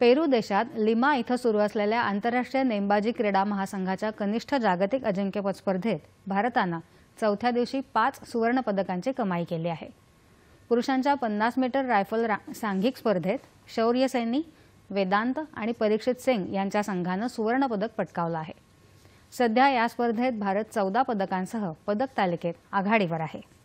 पेरू देशात लिमा इथं सुरू असलेल्या आंतरराष्ट्रीय नेमबाजी क्रीडा महासंघाच्या कनिष्ठ जागतिक अजिंक्यपद स्पर्धेत भारतानं चौथ्या दिवशी पाच सुवर्ण पदकांची कमाई केली आहे पुरुषांच्या पन्नास मीटर रायफल सांघिक स्पर्धेत शौर्य सैनी वेदांत आणि परीक्षित सिंग यांच्या संघानं सुवर्णपदक पटकावलं आहे सध्या या स्पर्धेत भारत चौदा पदकांसह पदक तालिकेत आघाडीवर आहे